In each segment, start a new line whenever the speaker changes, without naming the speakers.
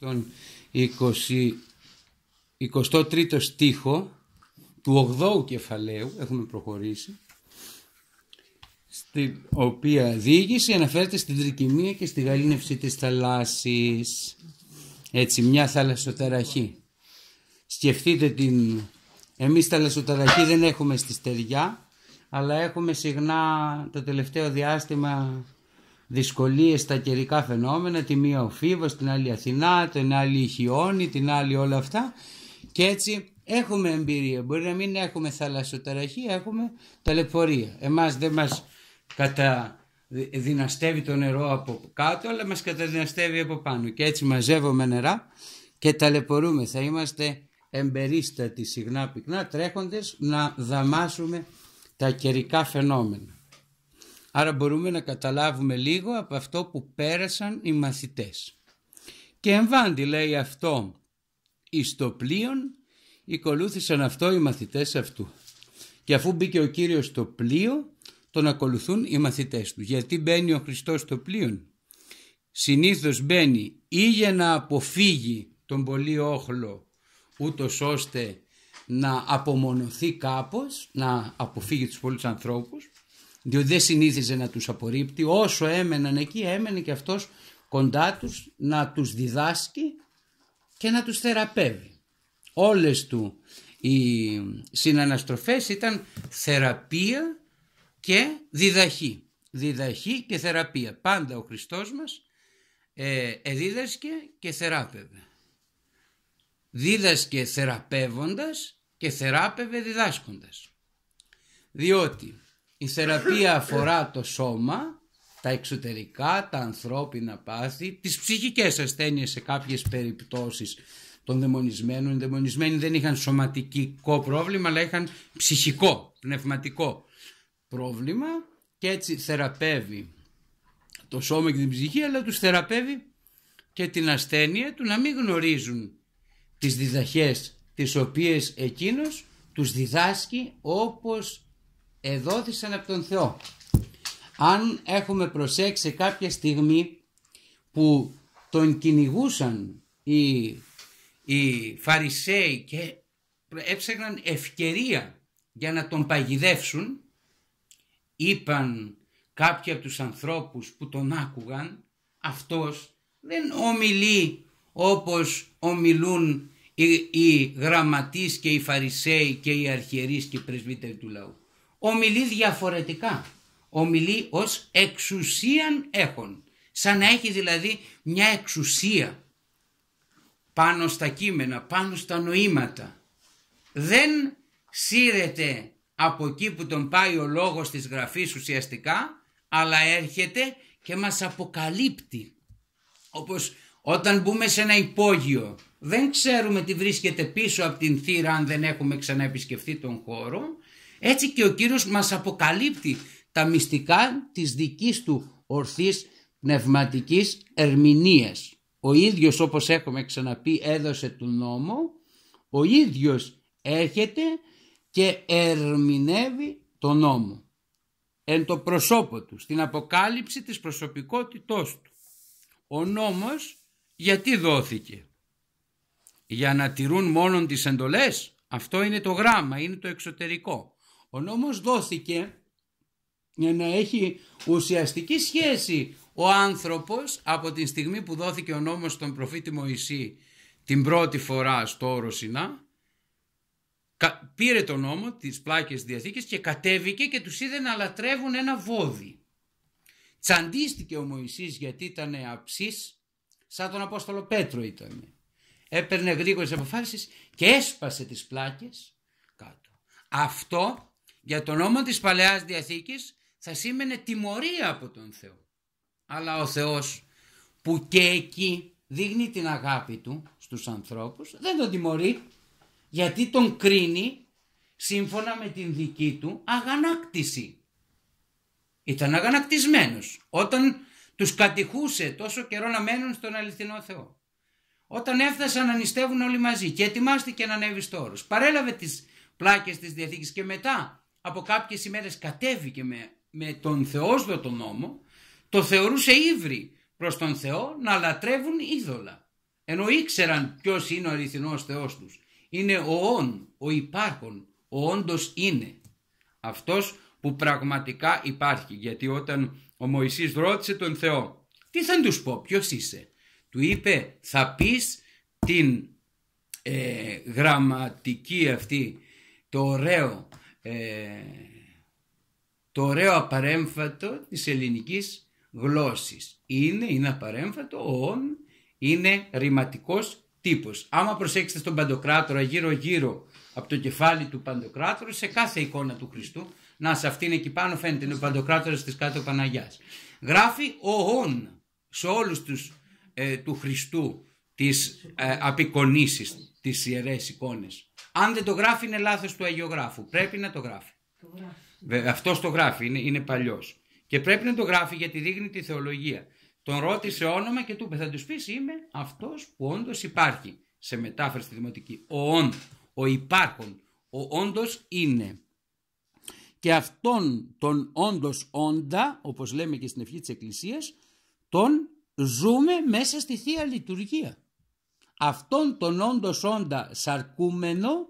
τον 23ο στίχο του 8ου κεφαλαίου, έχουμε προχωρήσει, στην οποία διήγηση αναφέρεται στην τρικυμία και στη γαλήνευση της θαλάσσης. Έτσι, μια θαλασσοταραχή. Σκεφτείτε την... Εμείς θαλασσοταραχή δεν έχουμε στη στεριά, αλλά έχουμε συχνά το τελευταίο διάστημα δυσκολίες στα καιρικά φαινόμενα, τη μία ο Φίβος, την άλλη Αθηνά, την άλλη η Χιόνι, την άλλη όλα αυτά και έτσι έχουμε εμπειρία. Μπορεί να μην έχουμε ταραχή έχουμε ταλαιπωρία. Εμάς δεν μας καταδυναστεύει το νερό από κάτω, αλλά μας καταδυναστεύει από πάνω και έτσι μαζεύουμε νερά και ταλαιπωρούμε. Θα είμαστε εμπερίστατοι συχνά πυκνά τρέχοντες να δαμάσουμε τα καιρικά φαινόμενα. Άρα μπορούμε να καταλάβουμε λίγο από αυτό που πέρασαν οι μαθητές. Και εμβάντη λέει αυτό εις το πλοίον, αυτό οι μαθητές αυτού. Και αφού μπήκε ο Κύριος στο πλοίο, τον ακολουθούν οι μαθητές του. Γιατί μπαίνει ο Χριστός στο πλοίο. Συνήθως μπαίνει ή για να αποφύγει τον πολύ όχλο, ούτως ώστε να απομονωθεί κάπως, να αποφύγει τους πολλούς ανθρώπους, διότι δεν συνήθιζε να τους απορρίπτει, όσο έμεναν εκεί έμενε και αυτός κοντά τους να τους διδάσκει και να τους θεραπεύει. Όλες του οι συναναστροφές ήταν θεραπεία και διδαχή. Διδαχή και θεραπεία. Πάντα ο Χριστός μας ε, εδίδασκε και θεράπευε. Δίδασκε θεραπεύοντας και θεράπευε διδάσκοντας. Διότι η θεραπεία αφορά το σώμα, τα εξωτερικά, τα ανθρώπινα πάθη, τις ψυχικές ασθένειες σε κάποιες περιπτώσεις των δαιμονισμένων. Οι δαιμονισμένοι δεν είχαν σωματικό πρόβλημα, αλλά είχαν ψυχικό, πνευματικό πρόβλημα και έτσι θεραπεύει το σώμα και την ψυχή, αλλά τους θεραπεύει και την ασθένεια του να μην γνωρίζουν τις διδαχές τις οποίες εκείνος τους διδάσκει όπως εδόθησαν από τον Θεό. Αν έχουμε προσέξει κάποια στιγμή που τον κυνηγούσαν οι, οι Φαρισαίοι και έψαχναν ευκαιρία για να τον παγιδεύσουν, είπαν κάποιοι από τους ανθρώπους που τον άκουγαν, αυτός δεν ομιλεί όπως ομιλούν οι, οι γραμματείς και οι Φαρισαίοι και οι αρχιερείς και οι πρεσβύτεροι του λαού ομιλεί διαφορετικά. Ομιλεί ως εξουσίαν έχουν. Σαν να έχει δηλαδή μια εξουσία πάνω στα κείμενα, πάνω στα νοήματα. Δεν σύρεται από εκεί που τον πάει ο λόγος της γραφής ουσιαστικά, αλλά έρχεται και μας αποκαλύπτει. Όπως όταν μπούμε σε ένα υπόγειο, δεν ξέρουμε τι βρίσκεται πίσω από την θύρα αν δεν έχουμε ξαναεπισκεφτεί τον χώρο έτσι και ο Κύριος μας αποκαλύπτει τα μυστικά της δικής του ορθής πνευματικής ερμηνείας. Ο ίδιος όπως έχουμε ξαναπεί έδωσε τον νόμο, ο ίδιος έρχεται και ερμηνεύει τον νόμο εν το προσώπο του, στην αποκάλυψη της προσωπικότητός του. Ο νόμος γιατί δόθηκε. Για να τηρούν μόνον τις εντολές. Αυτό είναι το γράμμα, είναι το εξωτερικό. Ο νόμος δόθηκε για να έχει ουσιαστική σχέση ο άνθρωπος από τη στιγμή που δόθηκε ο νόμος στον προφήτη Μωυσή την πρώτη φορά στο όρο Σινά πήρε τον νόμο της πλάκες Διαθήκης και κατέβηκε και τους είδε να λατρεύουν ένα βόδι. Τσαντίστηκε ο Μωυσής γιατί ήταν αψής σαν τον Απόστολο Πέτρο ήταν. Έπαιρνε γρήγορες αποφάσεις και έσπασε τις πλάκες κάτω. Αυτό για τον νόμο της Παλαιάς Διαθήκης θα σήμαινε τιμωρία από τον Θεό. Αλλά ο Θεός που και εκεί δείχνει την αγάπη του στους ανθρώπους δεν τον τιμωρεί γιατί τον κρίνει σύμφωνα με την δική του αγανάκτηση. Ήταν αγανακτισμένος όταν τους κατηχούσε τόσο καιρό να μένουν στον αληθινό Θεό. Όταν έφτασαν να νηστεύουν όλοι μαζί και ετοιμάστηκε να ανέβει στο όρος. Παρέλαβε τις πλάκες της Διαθήκης και μετά από κάποιες ημέρες κατέβηκε με, με τον Θεόσδοτο νόμο, το θεωρούσε ύβρι προς τον Θεό να λατρεύουν είδωλα. Ενώ ήξεραν ποιος είναι ο αληθινός Θεός τους. Είναι ο «ον», ο υπάρχον, ο όντος είναι. Αυτός που πραγματικά υπάρχει. Γιατί όταν ο Μωυσής ρώτησε τον Θεό, τι θα τους πω, ποιος είσαι. Του είπε, θα πεις την ε, γραμματική αυτή, το ωραίο ε, το ωραίο απαρέμφατο της ελληνικής γλώσσης. Είναι, είναι απαρέμφατο, ον, είναι ρηματικός τύπος. Άμα προσέξετε στον Παντοκράτορα γύρω γύρω από το κεφάλι του Παντοκράτορα σε κάθε εικόνα του Χριστού, να σε αυτήν εκεί πάνω φαίνεται είναι ο Παντοκράτορας της κάτω Παναγιάς. Γράφει ο ον σε όλους τους ε, του Χριστού τις ε, τις ιερές εικόνες. Αν δεν το γράφει είναι λάθος του Αγιογράφου. Πρέπει να το γράφει. Το γράφει. Αυτός το γράφει, είναι, είναι παλιός. Και πρέπει να το γράφει γιατί δείχνει τη θεολογία. Τον ρώτησε όνομα και του είπε θα τους πεις είμαι αυτός που όντως υπάρχει. Σε μετάφραση τη δημοτική. Ο όν, ο υπάρχον, ο Όντος είναι. Και αυτόν τον όντως όντα, όπως λέμε και στην ευχή της Εκκλησίας, τον ζούμε μέσα στη Θεία Λειτουργία αυτόν τον όντως όντα σαρκούμενο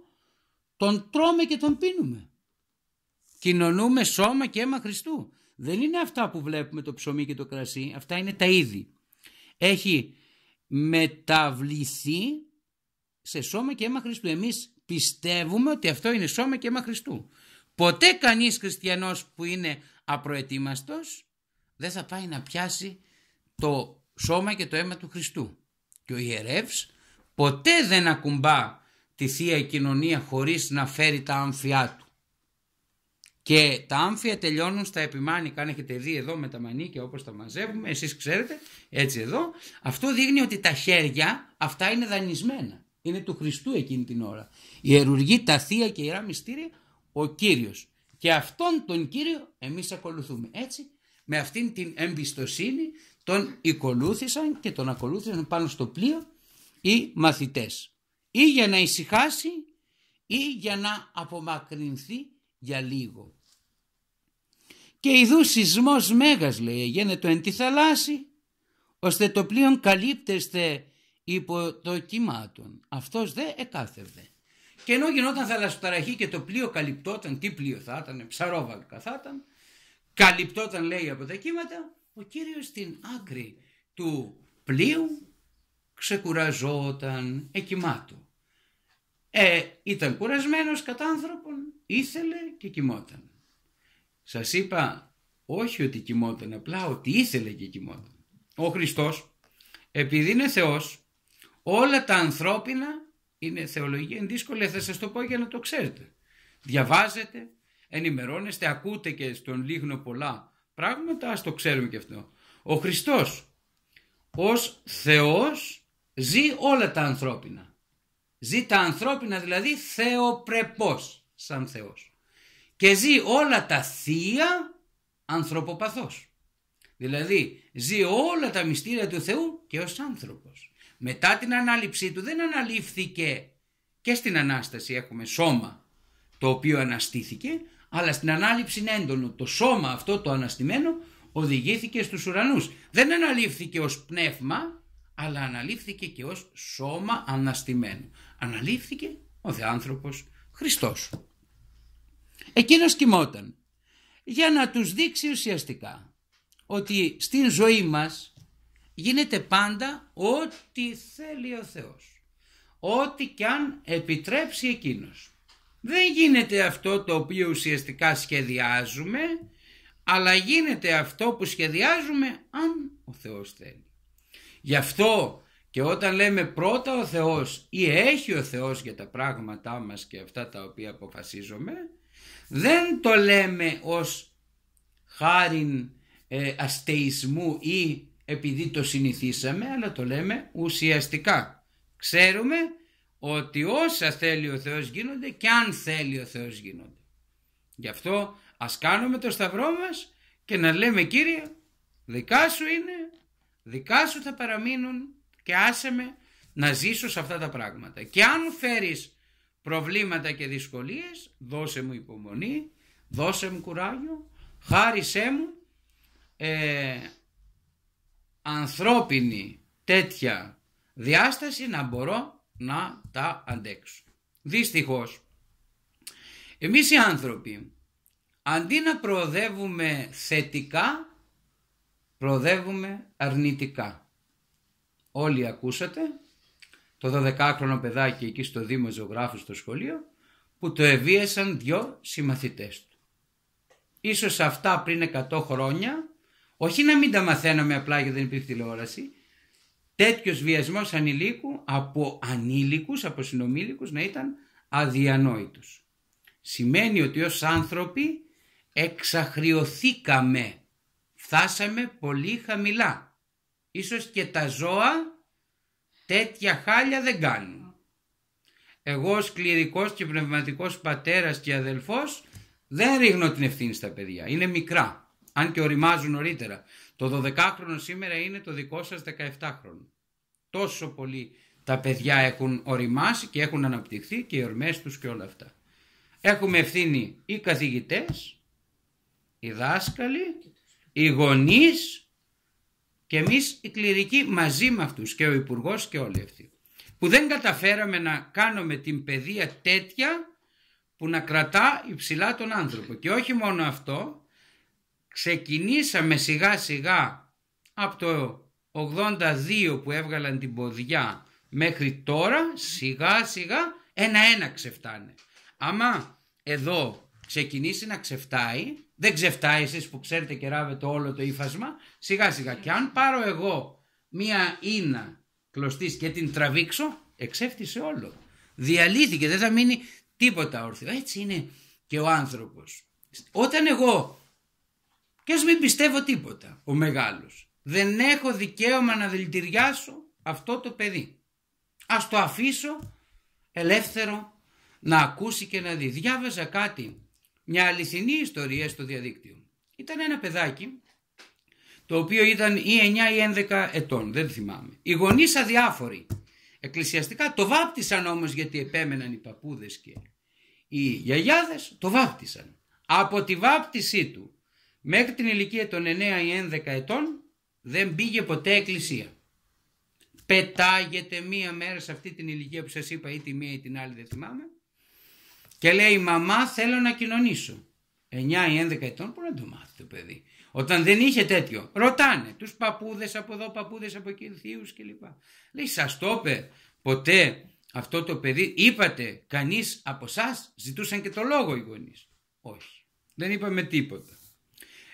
τον τρώμε και τον πίνουμε. Κοινωνούμε σώμα και αίμα Χριστού. Δεν είναι αυτά που βλέπουμε το ψωμί και το κρασί, αυτά είναι τα είδη. Έχει μεταβληθεί σε σώμα και αίμα Χριστού. Εμείς πιστεύουμε ότι αυτό είναι σώμα και αίμα Χριστού. Ποτέ κανείς χριστιανός που είναι απροετοίμαστος δεν θα πάει να πιάσει το σώμα και το αίμα του Χριστού. Και ο ιερεύς ποτέ δεν ακουμπά τη Θεία Κοινωνία χωρίς να φέρει τα άμφια του. Και τα άμφια τελειώνουν στα επιμάνικα, αν έχετε δει εδώ με τα μανίκια όπως τα μαζεύουμε, εσείς ξέρετε, έτσι εδώ. Αυτό δείχνει ότι τα χέρια αυτά είναι δανεισμένα, είναι του Χριστού εκείνη την ώρα. Η Ιερουργεί τα Θεία και Ιερά Μυστήρια ο Κύριος. Και αυτόν τον Κύριο εμείς ακολουθούμε. Έτσι, με αυτήν την εμπιστοσύνη τον οικολούθησαν και τον ακολούθησαν πάνω στο πλοίο ή μαθητές. Ή για να ησυχάσει ή για να απομακρυνθεί για λίγο. Και ειδούς σεισμός μέγας λέει γίνεται εν τη θαλάσση ώστε το πλοίο καλύπτεστε υπό το κυμάτων. Αυτός δε εκάθευδε. Και ενώ γινόταν θαλασσοταραχή και το πλοίο καλυπτόταν, τι πλοίο θα ήταν, ψαρόβαλκα θα ήταν, καλυπτόταν λέει από τα κύματα, ο Κύριος στην άκρη του πλοίου ξεκουραζόταν, εκοιμάτου. Ε, ήταν κουρασμένος κατά άνθρωπον, ήθελε και κοιμόταν. Σας είπα όχι ότι κοιμόταν, απλά ότι ήθελε και κοιμόταν. Ο Χριστός, επειδή είναι Θεός, όλα τα ανθρώπινα είναι θεολογία, είναι δύσκολη, θα σας το πω για να το ξέρετε. Διαβάζετε, ενημερώνεστε, ακούτε και στον λίγνο πολλά πράγματα, ας το ξέρουμε και αυτό. Ο Χριστός ως Θεός Ζει όλα τα ανθρώπινα. Ζει τα ανθρώπινα δηλαδή θεοπρεπός σαν Θεός. Και ζει όλα τα θεία ανθρωποπαθώς. Δηλαδή ζει όλα τα μυστήρια του Θεού και ως άνθρωπος. Μετά την ανάληψή του δεν αναλήφθηκε και στην Ανάσταση έχουμε σώμα το οποίο αναστήθηκε αλλά στην ανάληψη είναι έντονο. Το σώμα αυτό το αναστημένο οδηγήθηκε στους ουρανούς. Δεν αναλήφθηκε ως πνεύμα αλλά αναλήφθηκε και ως σώμα αναστημένο. Αναλήφθηκε ο Θεάνθρωπος Χριστός. Εκείνος κοιμόταν για να τους δείξει ουσιαστικά ότι στην ζωή μας γίνεται πάντα ό,τι θέλει ο Θεός. Ό,τι κι αν επιτρέψει εκείνος. Δεν γίνεται αυτό το οποίο ουσιαστικά σχεδιάζουμε, αλλά γίνεται αυτό που σχεδιάζουμε αν ο Θεός θέλει. Γι' αυτό και όταν λέμε πρώτα ο Θεός ή έχει ο Θεός για τα πράγματά μας και αυτά τα οποία αποφασίζουμε, δεν το λέμε ως χάριν ε, αστεϊσμού ή επειδή το συνηθίσαμε, αλλά το λέμε ουσιαστικά. Ξέρουμε ότι όσα θέλει ο Θεός γίνονται και αν θέλει ο Θεός γίνονται. Γι' αυτό ας κάνουμε το σταυρό μας και να λέμε Κύριε δικά σου είναι δικά σου θα παραμείνουν και άσε με να ζήσω σε αυτά τα πράγματα. Και αν φέρεις προβλήματα και δυσκολίες, δώσε μου υπομονή, δώσε μου κουράγιο, χάρισέ μου ε, ανθρώπινη τέτοια διάσταση να μπορώ να τα αντέξω. Δυστυχώς, εμείς οι άνθρωποι, αντί να προοδεύουμε θετικά, προοδεύουμε αρνητικά. Όλοι ακούσατε το 12χρονο παιδάκι εκεί στο Δήμο Ζωγράφου στο σχολείο που το εβίασαν δυο συμμαθητές του. Ίσως αυτά πριν 100 χρόνια, όχι να μην τα μαθαίναμε απλά γιατί δεν υπήρχε τηλεόραση, τέτοιος βιασμός ανηλίκου από ανήλικους, από συνομήλικους να ήταν αδιανόητος. Σημαίνει ότι ως άνθρωποι εξαχριωθήκαμε Φτάσαμε πολύ χαμηλά. Ίσως και τα ζώα τέτοια χάλια δεν κάνουν. Εγώ ως κληρικός και πνευματικός πατέρας και αδελφός δεν ρίχνω την ευθύνη στα παιδιά. Είναι μικρά. Αν και οριμάζουν νωρίτερα. Το 12χρονο σήμερα είναι το δικό σας 17χρονο. Τόσο πολύ τα παιδιά έχουν οριμάσει και έχουν αναπτυχθεί και οι ορμές τους και όλα αυτά. Έχουμε ευθύνη οι καθηγητές, οι δάσκαλοι οι γονείς και εμείς οι κληρικοί μαζί με αυτούς και ο υπουργός και όλοι αυτοί. Που δεν καταφέραμε να κάνουμε την παιδεία τέτοια που να κρατά υψηλά τον άνθρωπο. Και όχι μόνο αυτό, ξεκινήσαμε σιγά σιγά από το 82 που έβγαλαν την ποδιά μέχρι τώρα, σιγά σιγά ένα ένα ξεφτάνε. Άμα εδώ ξεκινήσει να ξεφτάει, δεν ξεφτάει εσείς που ξέρετε και ράβετε όλο το ύφασμα. Σιγά σιγά. Και αν πάρω εγώ μία ίνα κλωστής και την τραβήξω, εξέφτισε όλο. Διαλύθηκε, δεν θα μείνει τίποτα όρθιο. Έτσι είναι και ο άνθρωπος. Όταν εγώ, και ας μην πιστεύω τίποτα, ο μεγάλος, δεν έχω δικαίωμα να δηλητηριάσω αυτό το παιδί. Ας το αφήσω ελεύθερο να ακούσει και να δει. Διάβαζα κάτι μια αληθινή ιστορία στο διαδίκτυο. Ήταν ένα παιδάκι το οποίο ήταν ή 9 ή 11 ετών, δεν θυμάμαι. Οι γονείς αδιάφοροι εκκλησιαστικά, το βάπτισαν όμως γιατί επέμεναν οι παππούδες και οι γιαγιάδες, το βάπτισαν. Από τη βάπτισή του μέχρι την ηλικία των 9 ή 11 ετών δεν πήγε ποτέ εκκλησία. Πετάγεται μία μέρα σε αυτή την ηλικία που σας είπα ή τη μία ή την άλλη δεν θυμάμαι και λέει μαμά θέλω να κοινωνήσω. 9 ή 11 ετών που να το μάθει το παιδί. Όταν δεν είχε τέτοιο, ρωτάνε τους παππούδες από εδώ, παππούδες από εκεί, θείους κλπ. Λέει σας το είπε ποτέ αυτό το παιδί, είπατε κανείς από εσά ζητούσαν και το λόγο οι γονείς. Όχι, δεν είπαμε τίποτα.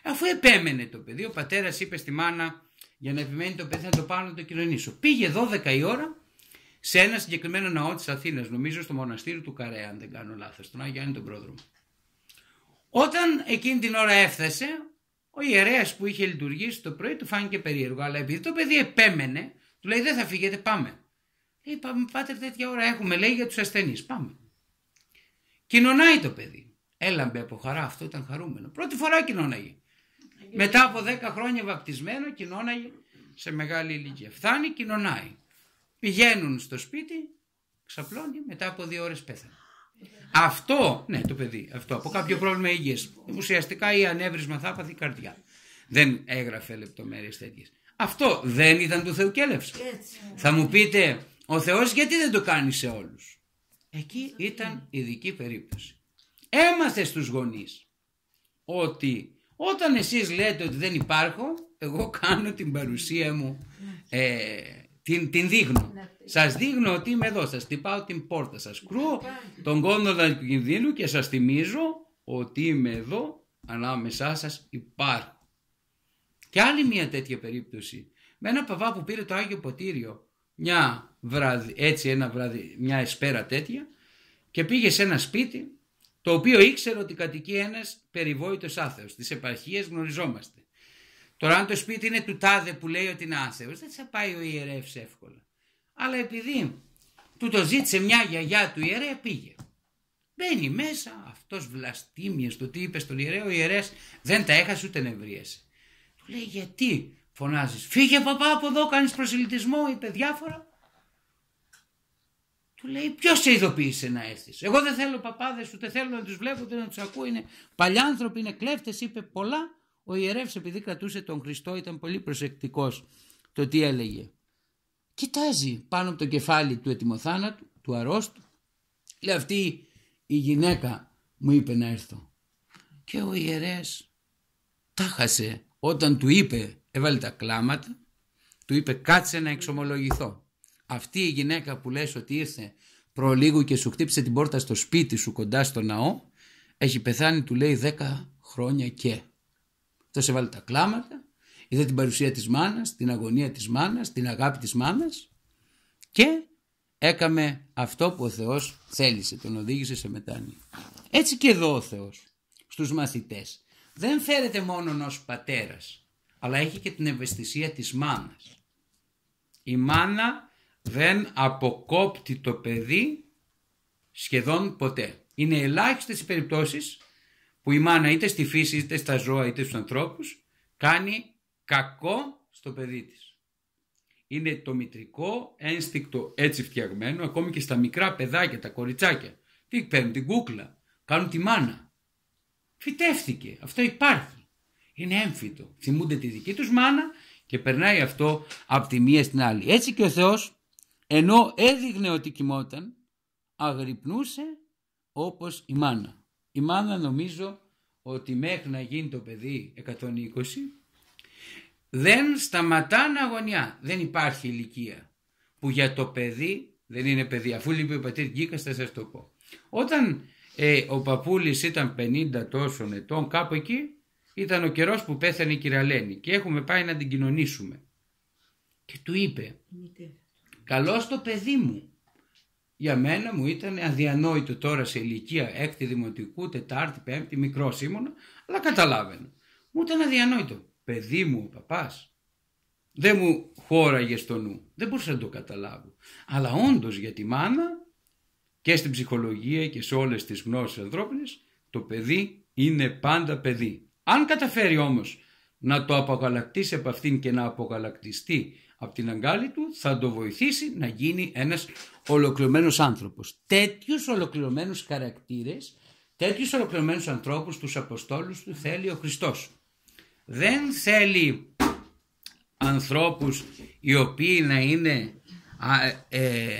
Αφού επέμενε το παιδί, ο πατέρας είπε στη μάνα για να επιμένει το παιδί να το πάρω να το κοινωνήσω. Πήγε 12 η ώρα σε ένα συγκεκριμένο ναό της Αθήνας, νομίζω στο μοναστήριο του Καρέα, αν δεν κάνω λάθος, τον Άγιο Άννη τον Πρόδρομο. Όταν εκείνη την ώρα έφτασε, ο ιερέας που είχε λειτουργήσει το πρωί του φάνηκε περίεργο, αλλά επειδή το παιδί επέμενε, του λέει δεν θα φύγετε, πάμε. Λέει πάμε πάτερ τέτοια ώρα έχουμε, λέει για τους ασθενείς, πάμε. Κοινωνάει το παιδί. Έλαμπε από χαρά, αυτό ήταν χαρούμενο. Πρώτη φορά κοινωνάει. Μετά από 10 χρόνια βαπτισμένο κοινώναγε σε μεγάλη ηλικία. Φτάνει, κοινωνάει. Πηγαίνουν στο σπίτι, ξαπλώνει, μετά από δύο ώρες πέθανε. Αυτό, ναι το παιδί, αυτό από κάποιο πρόβλημα υγείας. Ουσιαστικά ή ανέβρισμα θα πάθει καρδιά. Δεν έγραφε λεπτομέρειες τέτοιες. Αυτό δεν ήταν του Θεού κέλευση. Θα μου πείτε, ο Θεός γιατί δεν το κάνει σε όλους. Εκεί ήταν ειδική περίπτωση. Έμαθε στους γονείς ότι όταν εσείς λέτε ότι δεν υπάρχω, εγώ κάνω την παρουσία μου ε, την, την δείχνω. Ναι, σας δείχνω ότι είμαι εδώ. Σας τυπάω την πόρτα. Σας κρούω ναι, τον κόνδωνα του κινδύνου και σας θυμίζω ότι είμαι εδώ ανάμεσά σας υπάρχω. Και άλλη μια τέτοια περίπτωση. Με ένα παβά που πήρε το Άγιο Ποτήριο μια βράδυ, έτσι ένα βράδυ, μια εσπέρα τέτοια και πήγε σε ένα σπίτι το οποίο ήξερε ότι κατοικεί ένας περιβόητος άθεος. Τις επαρχίες γνωριζόμαστε. Τώρα αν το σπίτι είναι του τάδε που λέει ότι είναι άσεβος δεν θα πάει ο ιερεύς εύκολα. Αλλά επειδή του το ζήτησε μια γιαγιά του ιερέα πήγε. Μπαίνει μέσα αυτός βλαστήμιες το τι είπε στον ιερέα ο ιερέας δεν τα έχασε ούτε νευρίασε. Του λέει γιατί φωνάζεις φύγε παπά από εδώ κάνεις προσελητισμό είπε διάφορα. Του λέει ποιος σε ειδοποίησε να έρθεις. Εγώ δεν θέλω παπάδες, ούτε θέλω να τους βλέπω, ούτε να τους ακούω. Είναι παλιά άνθρωποι, είναι κλέφτες, είπε πολλά ο ιερεύς επειδή κρατούσε τον Χριστό ήταν πολύ προσεκτικός το τι έλεγε. Κοιτάζει πάνω από το κεφάλι του ετοιμοθάνατου, του αρρώστου. Λέει αυτή η γυναίκα μου είπε να έρθω. Και ο ιερέας τα χασε όταν του είπε, έβαλε τα κλάματα, του είπε κάτσε να εξομολογηθώ. Αυτή η γυναίκα που λες ότι ήρθε προλίγου και σου χτύπησε την πόρτα στο σπίτι σου κοντά στο ναό, έχει πεθάνει του λέει 10 χρόνια και σε βάλει τα κλάματα, είδε την παρουσία της μάνας, την αγωνία της μάνας, την αγάπη της μάνας και έκαμε αυτό που ο Θεός θέλησε, τον οδήγησε σε μετάνοια. Έτσι και εδώ ο Θεός στους μαθητές. Δεν φέρεται μόνο ως πατέρας, αλλά έχει και την ευαισθησία της μάνας. Η μάνα δεν αποκόπτει το παιδί σχεδόν ποτέ. Είναι ελάχιστες οι περιπτώσεις που η μάνα είτε στη φύση είτε στα ζώα είτε στους ανθρώπους κάνει κακό στο παιδί της. Είναι το μητρικό ένστικτο έτσι φτιαγμένο ακόμη και στα μικρά παιδάκια, τα κοριτσάκια. Τι παίρνουν την κούκλα, κάνουν τη μάνα. Φυτεύθηκε, αυτό υπάρχει. Είναι έμφυτο. Θυμούνται τη δική τους μάνα και περνάει αυτό από τη μία στην άλλη. Έτσι και ο Θεός ενώ έδειγνε ότι κοιμόταν αγρυπνούσε όπως η μάνα. Η μάνα νομίζω ότι μέχρι να γίνει το παιδί 120 δεν σταματά να αγωνιά. Δεν υπάρχει ηλικία που για το παιδί δεν είναι παιδί. Αφού λείπει ο πατήρ Γκίκας θα σας το πω. Όταν ε, ο παππούλης ήταν 50 τόσων ετών κάπου εκεί ήταν ο καιρός που πέθανε η κυραλένη και έχουμε πάει να την κοινωνήσουμε. Και του είπε «Καλώς το παιδί μου, για μένα μου ήταν αδιανόητο τώρα σε ηλικία έκτη δημοτικού, τετάρτη, πέμπτη, μικρό ήμουνα, αλλά καταλάβαινα. Μου ήταν αδιανόητο. Παιδί μου ο παπάς, δεν μου χώραγες στο νου. Δεν μπορούσα να το καταλάβω. Αλλά όντως για τη μάνα και στην ψυχολογία και σε όλες τις γνώσεις ανθρώπινες, το παιδί είναι πάντα παιδί. Αν καταφέρει όμως να το απογαλακτήσει από αυτήν και να απογαλακτιστεί από την αγκάλη του θα το βοηθήσει να γίνει ένας ολοκληρωμένος άνθρωπος. τέτοιους ολοκληρωμένους χαρακτήρες, τέτοιους ολοκληρωμένους ανθρώπους, τους αποστόλους του θέλει ο Χριστός. Δεν θέλει ανθρώπους οι οποίοι να είναι ε,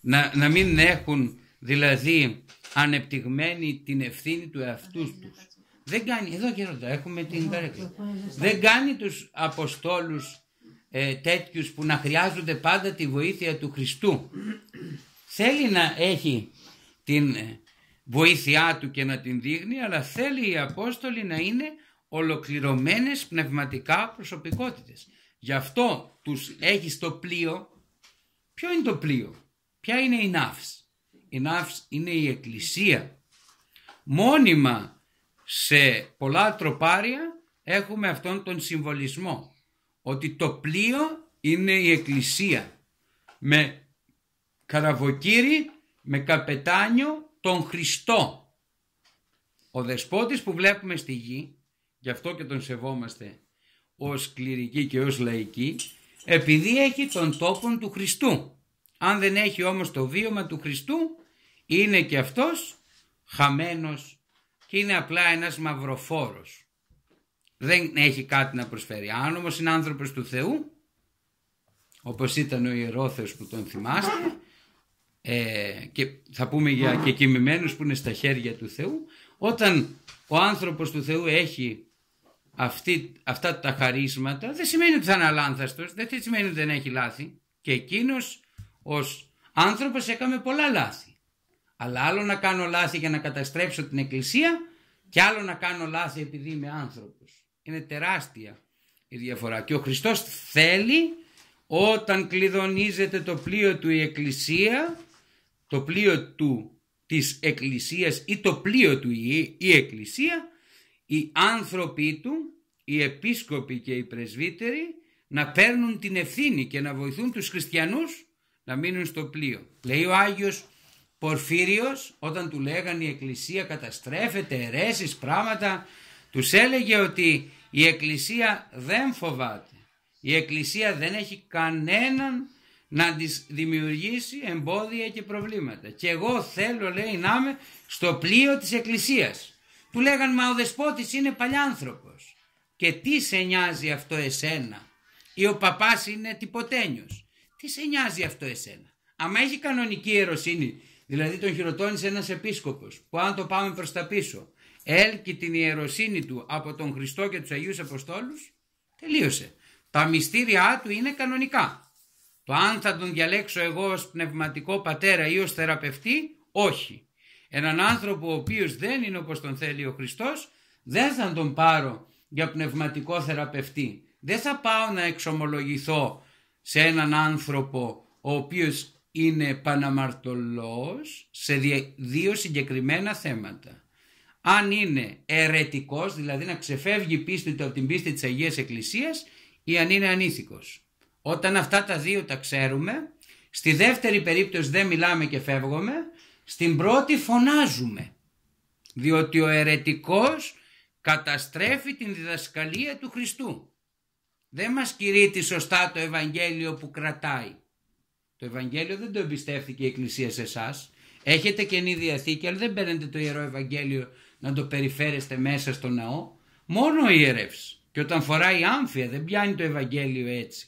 να, να μην έχουν δηλαδή ανεπτυγμένη την ευθύνη του εαυτούς τους. Δεν κάνει, εδώ και ρωτά, έχουμε την καρέκλα. Δεν κάνει τους αποστόλους ε, τέτοιους που να χρειάζονται πάντα τη βοήθεια του Χριστού. θέλει να έχει την ε, βοήθειά του και να την δείχνει, αλλά θέλει οι Απόστολοι να είναι ολοκληρωμένες πνευματικά προσωπικότητες. Γι' αυτό τους έχει στο πλοίο. Ποιο είναι το πλοίο, ποια είναι η ναύς. Η ναύς είναι η εκκλησία. Μόνιμα σε πολλά τροπάρια έχουμε αυτόν τον συμβολισμό ότι το πλοίο είναι η εκκλησία με καραβοκύρι, με καπετάνιο τον Χριστό. Ο δεσπότης που βλέπουμε στη γη, γι' αυτό και τον σεβόμαστε ως κληρική και ως λαϊκή, επειδή έχει τον τόπο του Χριστού. Αν δεν έχει όμως το βίωμα του Χριστού, είναι και αυτός χαμένος και είναι απλά ένας μαυροφόρος δεν έχει κάτι να προσφέρει. Αν όμως είναι άνθρωπος του Θεού, όπως ήταν ο Ιερόθεος που τον θυμάστε, ε, και θα πούμε για και κοιμημένους που είναι στα χέρια του Θεού, όταν ο άνθρωπος του Θεού έχει αυτή, αυτά τα χαρίσματα, δεν σημαίνει ότι θα είναι αλάνθαστος, δεν σημαίνει ότι δεν έχει λάθη. Και εκείνος ως άνθρωπος έκαμε πολλά λάθη. Αλλά άλλο να κάνω λάθη για να καταστρέψω την εκκλησία και άλλο να κάνω λάθη επειδή είμαι άνθρωπος. Είναι τεράστια η διαφορά. Και ο Χριστός θέλει όταν κλειδωνίζεται το πλοίο του η Εκκλησία, το πλοίο του της Εκκλησίας ή το πλοίο του η Εκκλησία, οι άνθρωποι του, οι επίσκοποι και οι πρεσβύτεροι να παίρνουν την ευθύνη και να βοηθούν τους χριστιανούς να μείνουν στο πλοίο. Λέει ο Άγιος Πορφύριος όταν του λέγανε η Εκκλησία καταστρέφεται, αιρέσεις, πράγματα τους έλεγε ότι η Εκκλησία δεν φοβάται. Η Εκκλησία δεν έχει κανέναν να της δημιουργήσει εμπόδια και προβλήματα. Και εγώ θέλω λέει να είμαι στο πλοίο της Εκκλησίας. Του λέγαν μα ο δεσπότης είναι παλιάνθρωπος. Και τι σε νοιάζει αυτό εσένα. Ή ο παπάς είναι τυποτένιος. Τι σε νοιάζει αυτό εσένα. Άμα έχει κανονική ιεροσύνη, δηλαδή τον χειροτώνει ένας επίσκοπος, που αν το πάμε προς τα πίσω, έλκει την ιεροσύνη του από τον Χριστό και τους Αγίους Αποστόλους, τελείωσε. Τα μυστήριά του είναι κανονικά. Το αν θα τον διαλέξω εγώ ως πνευματικό πατέρα ή ως θεραπευτή, όχι. Έναν άνθρωπο ο οποίος δεν είναι όπως τον θέλει ο Χριστός, δεν θα τον πάρω για πνευματικό θεραπευτή. Δεν θα πάω να εξομολογηθώ σε έναν άνθρωπο ο οποίος είναι παναμαρτωλός σε δύο συγκεκριμένα θέματα αν είναι ερετικός, δηλαδή να ξεφεύγει πίστη του από την πίστη της Αγίας Εκκλησίας ή αν είναι ανήθικος. Όταν αυτά τα δύο τα ξέρουμε, στη δεύτερη περίπτωση δεν μιλάμε και φεύγουμε, στην πρώτη φωνάζουμε. Διότι ο ερετικός καταστρέφει την διδασκαλία του Χριστού. Δεν μας κηρύττει σωστά το Ευαγγέλιο που κρατάει. Το Ευαγγέλιο δεν το εμπιστεύτηκε η Εκκλησία σε εσάς. Έχετε Καινή Διαθήκη, αλλά δεν παίρνετε το Ιερό Ευαγγέλιο να το περιφέρεστε μέσα στο ναό, μόνο ιερεύς. Και όταν φοράει άμφια δεν πιάνει το Ευαγγέλιο έτσι.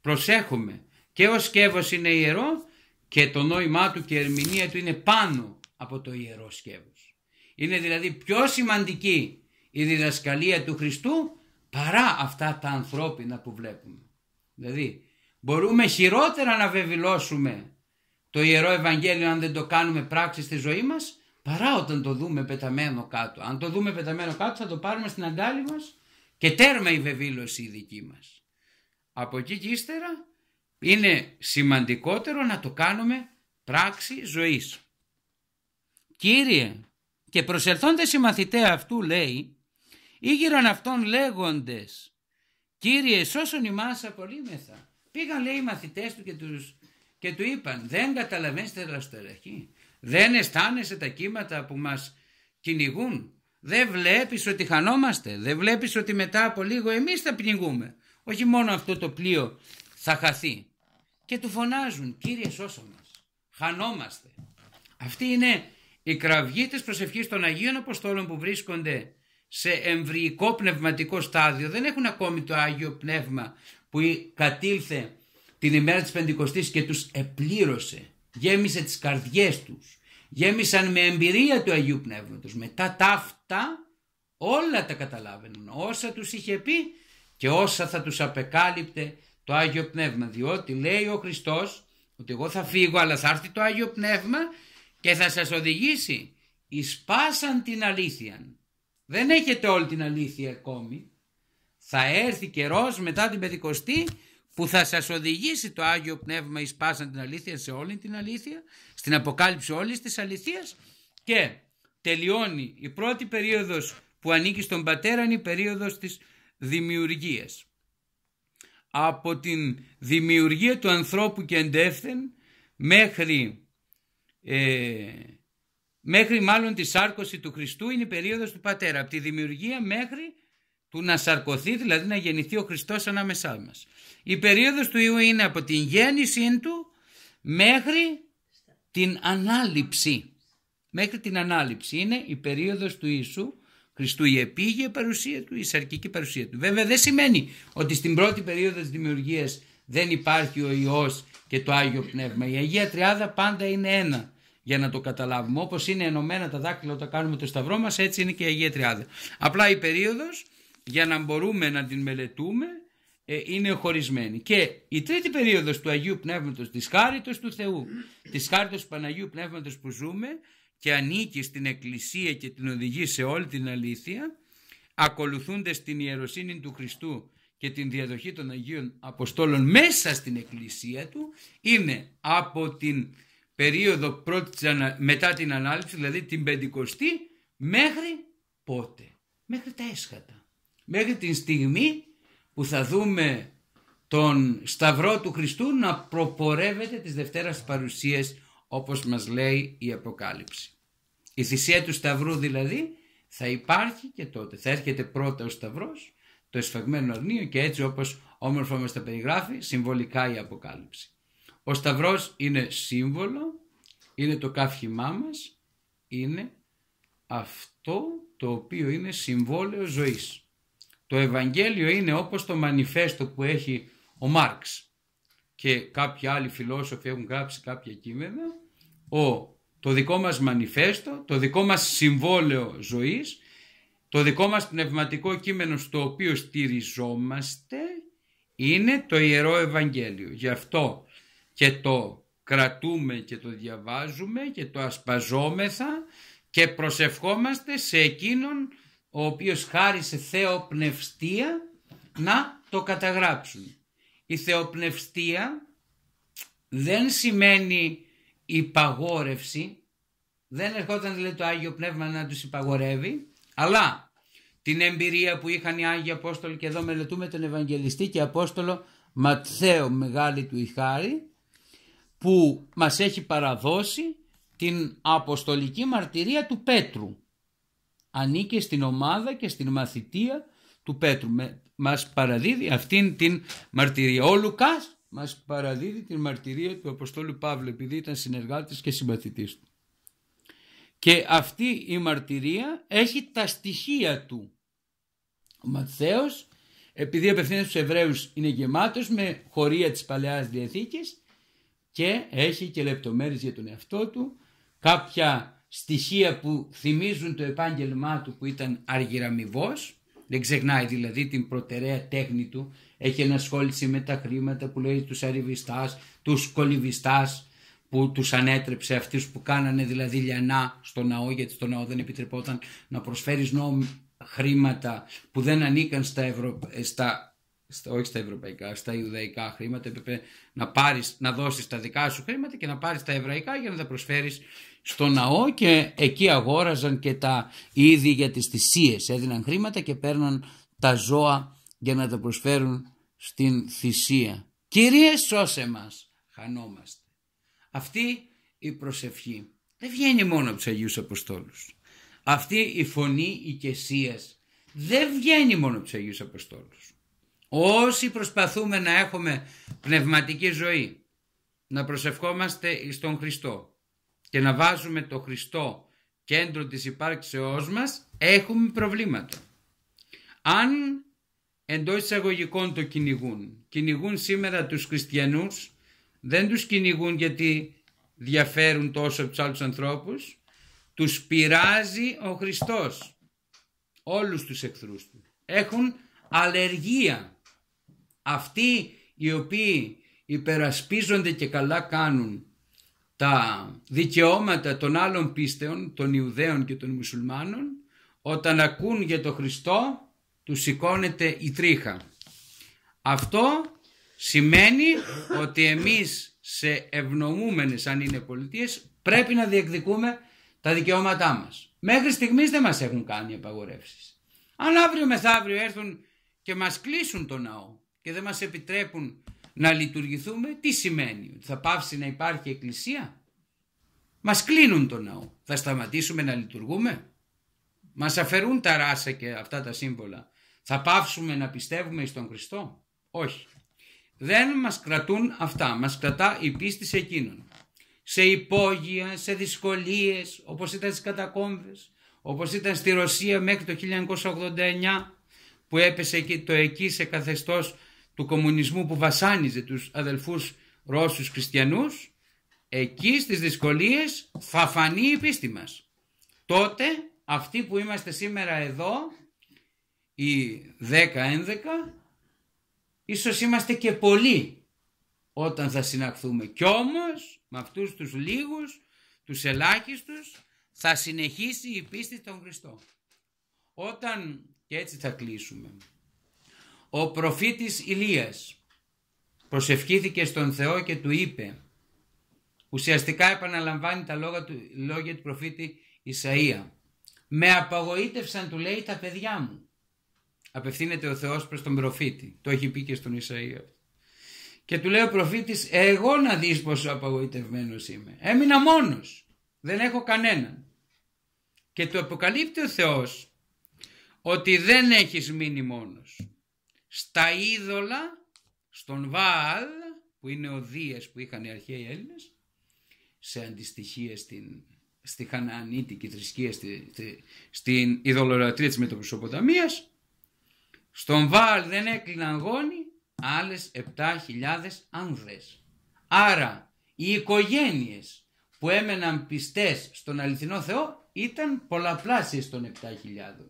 Προσέχουμε και ο σκεύος είναι ιερό και το νόημά του και η ερμηνεία του είναι πάνω από το ιερό σκεύος. Είναι δηλαδή πιο σημαντική η διδασκαλία του Χριστού παρά αυτά τα ανθρώπινα που βλέπουμε. Δηλαδή μπορούμε χειρότερα να βεβηλώσουμε το Ιερό Ευαγγέλιο αν δεν το κάνουμε πράξη στη ζωή μας παρά όταν το δούμε πεταμένο κάτω. Αν το δούμε πεταμένο κάτω θα το πάρουμε στην αγκάλη μας και τέρμα η βεβήλωση η δική μας. Από εκεί και ύστερα είναι σημαντικότερο να το κάνουμε πράξη ζωής. Κύριε και προσελθόντες οι μαθητές αυτού λέει ήγηρον αυτόν λέγοντες Κύριε σώσον ημάς απολύμεθα. Πήγαν λέει οι μαθητές του και, τους, του είπαν δεν καταλαβαίνετε λαστοραχή. Δεν αισθάνεσαι τα κύματα που μας κυνηγούν. Δεν βλέπεις ότι χανόμαστε. Δεν βλέπεις ότι μετά από λίγο εμείς θα πνιγούμε. Όχι μόνο αυτό το πλοίο θα χαθεί. Και του φωνάζουν «Κύριε σώσο μας, χανόμαστε». Αυτή είναι κραυγή της προσευχής των Αγίων Αποστόλων που βρίσκονται σε εμβρυϊκό πνευματικό στάδιο. Δεν έχουν ακόμη το Άγιο Πνεύμα που κατήλθε την ημέρα της Πεντηκοστής και τους επλήρωσε γέμισε τις καρδιές τους, γέμισαν με εμπειρία του Αγίου Πνεύματος. Μετά ταύτα όλα τα καταλάβαιναν, όσα τους είχε πει και όσα θα τους απεκάλυπτε το Άγιο Πνεύμα. Διότι λέει ο Χριστός ότι εγώ θα φύγω αλλά θα έρθει το Άγιο Πνεύμα και θα σας οδηγήσει. Ισπάσαν την αλήθεια. Δεν έχετε όλη την αλήθεια ακόμη. Θα έρθει καιρός μετά την Πεντηκοστή που θα σας οδηγήσει το Άγιο Πνεύμα εις πάσαν την αλήθεια σε όλη την αλήθεια, στην αποκάλυψη όλης της αληθείας και τελειώνει η πρώτη περίοδος που ανήκει στον πατέρα είναι η περίοδος της δημιουργίας. Από την δημιουργία του ανθρώπου και εντεύθεν μέχρι, ε, μέχρι μάλλον τη σάρκωση του Χριστού είναι η περίοδος του πατέρα. Από τη δημιουργία μέχρι του να σαρκωθεί, δηλαδή να γεννηθεί ο Χριστός ανάμεσά μας. Η περίοδος του Ιού είναι από την γέννησή του μέχρι την ανάληψη. Μέχρι την ανάληψη είναι η περίοδος του Ιησού Χριστού, η επίγεια παρουσία του, η σαρκική παρουσία του. Βέβαια δεν σημαίνει ότι στην πρώτη περίοδο της δημιουργίας δεν υπάρχει ο Υιός και το Άγιο Πνεύμα. Η Αγία Τριάδα πάντα είναι ένα για να το καταλάβουμε. Όπως είναι ενωμένα τα δάκτυλα όταν κάνουμε το σταυρό μας, έτσι είναι και η Αγία Τριάδα. Απλά η περίοδος για να μπορούμε να την μελετούμε ε, είναι χωρισμένη. Και η τρίτη περίοδος του Αγίου Πνεύματος, της Χάριτος του Θεού, της Χάριτος του Παναγίου Πνεύματος που ζούμε και ανήκει στην Εκκλησία και την οδηγεί σε όλη την αλήθεια, ακολουθούνται την ιεροσύνη του Χριστού και την διαδοχή των Αγίων Αποστόλων μέσα στην Εκκλησία του, είναι από την περίοδο μετά την Ανάληψη, δηλαδή την Πεντηκοστή, μέχρι πότε, μέχρι τα έσχατα μέχρι την στιγμή που θα δούμε τον Σταυρό του Χριστού να προπορεύεται τις Δευτέρας Παρουσίες όπως μας λέει η Αποκάλυψη. Η θυσία του Σταυρού δηλαδή θα υπάρχει και τότε. Θα έρχεται πρώτα ο Σταυρός, το εσφαγμένο αρνίο και έτσι όπως όμορφα μας τα περιγράφει συμβολικά η Αποκάλυψη. Ο Σταυρός είναι σύμβολο, είναι το καύχημά μας, είναι αυτό το οποίο είναι συμβόλαιο ζωής. Το Ευαγγέλιο είναι όπως το μανιφέστο που έχει ο Μάρξ και κάποιοι άλλοι φιλόσοφοι έχουν γράψει κάποια κείμενα. Ο, το δικό μας μανιφέστο, το δικό μας συμβόλαιο ζωής, το δικό μας πνευματικό κείμενο στο οποίο στηριζόμαστε είναι το Ιερό Ευαγγέλιο. Γι' αυτό και το κρατούμε και το διαβάζουμε και το ασπαζόμεθα και προσευχόμαστε σε εκείνον ο οποίος χάρισε θεοπνευστία να το καταγράψουν. Η θεοπνευστία δεν σημαίνει υπαγόρευση, δεν ερχόταν δηλαδή το Άγιο Πνεύμα να τους υπαγορεύει, αλλά την εμπειρία που είχαν οι Άγιοι Απόστολοι και εδώ μελετούμε τον Ευαγγελιστή και Απόστολο Ματθαίο Μεγάλη του Ιχάρη που μας έχει παραδώσει την αποστολική μαρτυρία του Πέτρου ανήκε στην ομάδα και στην μαθητεία του Πέτρου. Μας παραδίδει αυτήν την μαρτυρία. Ο Λουκάς μας παραδίδει την μαρτυρία του Αποστόλου Παύλου επειδή ήταν συνεργάτης και συμπαθητής του. Και αυτή η μαρτυρία έχει τα στοιχεία του. Ο Ματθαίος επειδή απευθύνεται στους Εβραίους είναι γεμάτος με χωρία της Παλαιάς Διαθήκης και έχει και λεπτομέρειες για τον εαυτό του, κάποια στοιχεία που θυμίζουν το επάγγελμά του που ήταν αργυραμιβός, δεν ξεχνάει δηλαδή την προτεραία τέχνη του, έχει ενασχόληση με τα χρήματα που λέει τους αριβιστάς, τους κολυβιστάς που τους ανέτρεψε αυτούς που κάνανε δηλαδή λιανά στο ναό γιατί στο ναό δεν επιτρεπόταν να προσφέρεις νόμι χρήματα που δεν ανήκαν στα, Ευρω... Ε, στα στα, όχι στα ευρωπαϊκά, στα ιουδαϊκά χρήματα. Έπρεπε να, πάρεις, να δώσεις τα δικά σου χρήματα και να πάρεις τα εβραϊκά για να τα προσφέρεις στο ναό και εκεί αγόραζαν και τα είδη για τις θυσίες. Έδιναν χρήματα και παίρναν τα ζώα για να τα προσφέρουν στην θυσία. Κυρίες σώσε μας, χανόμαστε. Αυτή η προσευχή δεν βγαίνει μόνο από τους Αγίους Αποστόλους. Αυτή η φωνή ηκεσία δεν βγαίνει μόνο από τους Αγίους Αποστόλους. Όσοι προσπαθούμε να έχουμε πνευματική ζωή, να προσευχόμαστε στον Χριστό και να βάζουμε το Χριστό κέντρο της υπάρξεώς μας, έχουμε προβλήματα. Αν εντός εισαγωγικών το κυνηγούν, κυνηγούν σήμερα τους χριστιανούς, δεν τους κυνηγούν γιατί διαφέρουν τόσο από τους άλλους ανθρώπους, τους πειράζει ο Χριστός, όλους τους εχθρούς του. Έχουν αλλεργία αυτοί οι οποίοι υπερασπίζονται και καλά κάνουν τα δικαιώματα των άλλων πίστεων, των Ιουδαίων και των Μουσουλμάνων, όταν ακούν για τον Χριστό, τους σηκώνεται η τρίχα. Αυτό σημαίνει ότι εμείς σε ευνοούμενες αν είναι πολιτείες πρέπει να διεκδικούμε τα δικαιώματά μας. Μέχρι στιγμής δεν μας έχουν κάνει απαγορεύσεις. Αν αύριο μεθαύριο έρθουν και μας κλείσουν το ναό και δεν μας επιτρέπουν να λειτουργηθούμε, τι σημαίνει, ότι θα πάψει να υπάρχει εκκλησία. Μας κλείνουν το ναό. Θα σταματήσουμε να λειτουργούμε. Μας αφαιρούν τα ράσα και αυτά τα σύμβολα. Θα πάψουμε να πιστεύουμε στον Χριστό. Όχι. Δεν μας κρατούν αυτά. Μας κρατά η πίστη σε εκείνον. Σε υπόγεια, σε δυσκολίες, όπως ήταν στις κατακόμβες, όπως ήταν στη Ρωσία μέχρι το 1989 που έπεσε το εκεί σε καθεστώς του κομμουνισμού που βασάνιζε τους αδελφούς Ρώσους χριστιανούς, εκεί στις δυσκολίες θα φανεί η πίστη μας. Τότε αυτοί που είμαστε σήμερα εδώ, οι 10-11, ίσως είμαστε και πολλοί όταν θα συναχθούμε. Κι όμως με αυτούς τους λίγους, τους ελάχιστους, θα συνεχίσει η πίστη των Χριστών. Όταν, και έτσι θα κλείσουμε, ο προφήτης Ηλίας προσευχήθηκε στον Θεό και του είπε ουσιαστικά επαναλαμβάνει τα λόγια του, λόγια του προφήτη Ισαΐα με απαγοήτευσαν του λέει τα παιδιά μου απευθύνεται ο Θεός προς τον προφήτη το έχει πει και στον Ισαΐα και του λέει ο προφήτης εγώ να δεις πόσο απαγοητευμένος είμαι έμεινα μόνος δεν έχω κανέναν και του αποκαλύπτει ο Θεός ότι δεν έχεις μείνει μόνος στα είδωλα, στον βάλ, που είναι ο Δίας που είχαν οι αρχαίοι Έλληνες, σε αντιστοιχεία στην, στη Χανανίτικη θρησκεία, στη, στην ειδωλολατρία της Μετοπροσωποταμίας, στον βάλ δεν έκλειναν γόνοι, άλλες 7.000 άνδρες. Άρα οι οικογένειες που έμεναν πιστές στον αληθινό Θεό ήταν πολλαπλάσιες των 7.000.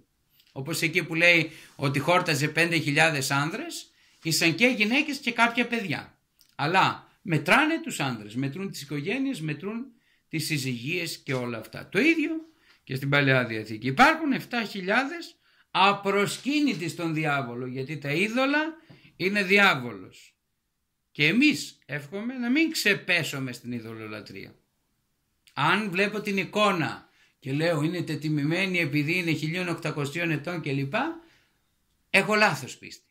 Όπως εκεί που λέει ότι χόρταζε 5.000 άνδρες, ήσαν και γυναίκες και κάποια παιδιά. Αλλά μετράνε τους άνδρες, μετρούν τις οικογένειες, μετρούν τις συζυγίες και όλα αυτά. Το ίδιο και στην Παλαιά Διαθήκη. Υπάρχουν 7.000 απροσκύνητοι στον διάβολο, γιατί τα είδωλα είναι διάβολος. Και εμείς εύχομαι να μην ξεπέσουμε στην ειδωλολατρία. Αν βλέπω την εικόνα και λέω είναι τετιμημένη επειδή είναι 1800 ετών λοιπά Έχω λάθος πίστη.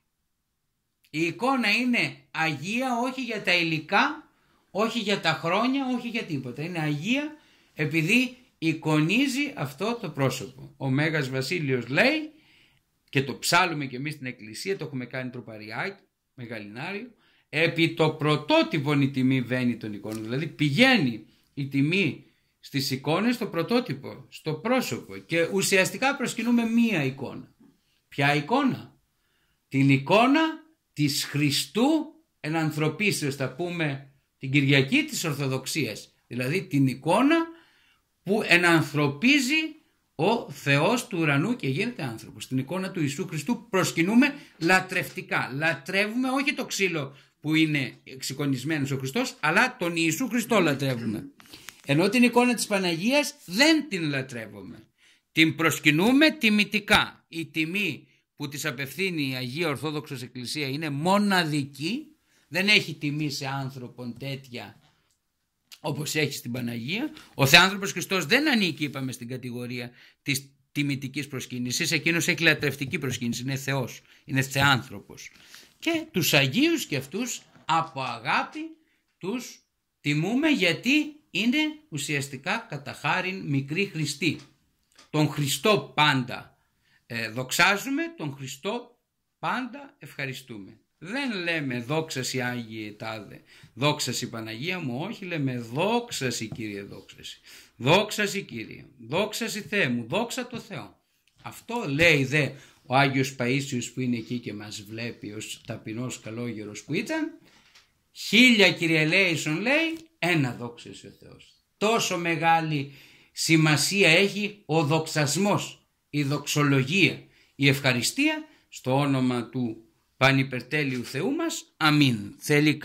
Η εικόνα είναι αγία όχι για τα υλικά, όχι για τα χρόνια, όχι για τίποτα. Είναι αγία επειδή εικονίζει αυτό το πρόσωπο. Ο Μέγας Βασίλειος λέει και το ψάλουμε και εμείς στην εκκλησία, το έχουμε κάνει τροπαριάκι, μεγαλινάριο, επί το πρωτότυπον η τιμή βαίνει των εικόνων. Δηλαδή πηγαίνει η τιμή στις εικόνες, στο πρωτότυπο, στο πρόσωπο και ουσιαστικά προσκυνούμε μία εικόνα. Ποια εικόνα? Την εικόνα της Χριστού ενανθρωπίσεως, θα πούμε την Κυριακή της Ορθοδοξίας. Δηλαδή την εικόνα που ενανθρωπίζει ο Θεός του ουρανού και γίνεται άνθρωπος. Την εικόνα του Ιησού Χριστού προσκυνούμε λατρευτικά. Λατρεύουμε όχι το ξύλο που είναι εξοικονισμένος ο Χριστός, αλλά τον Ιησού Χριστό λατρεύουμε. Ενώ την εικόνα της Παναγίας δεν την λατρεύουμε. Την προσκυνούμε τιμητικά. Η τιμή που της απευθύνει η Αγία Ορθόδοξος Εκκλησία είναι μοναδική. Δεν έχει τιμή σε άνθρωπον τέτοια όπως έχει στην Παναγία. Ο Θεάνθρωπος Χριστός δεν ανήκει είπαμε στην κατηγορία της τιμητικής προσκύνησης. Εκείνος έχει λατρευτική προσκύνηση. Είναι Θεός. Είναι Θεάνθρωπος. Και τους Αγίους και αυτούς από αγάπη τους τιμούμε γιατί είναι ουσιαστικά κατά χάριν μικρή Χριστή. Τον Χριστό πάντα ε, δοξάζουμε, τον Χριστό πάντα ευχαριστούμε. Δεν λέμε δόξαση Άγιε τάδε, δόξαση Παναγία μου, όχι λέμε δόξαση Κύριε δόξαση, δόξαση Κύριε, δόξαση Θεέ μου, δόξα το Θεό. Αυτό λέει δε ο Άγιος Παΐσιος που είναι εκεί και μας βλέπει ως ταπεινός καλόγερος που ήταν Χίλια κυριελέησον λέει, ένα δόξα ο Θεός. Τόσο μεγάλη σημασία έχει ο δοξασμός, η δοξολογία, η ευχαριστία στο όνομα του Πανυπερτέλειου Θεού μας. Αμήν. Θέλει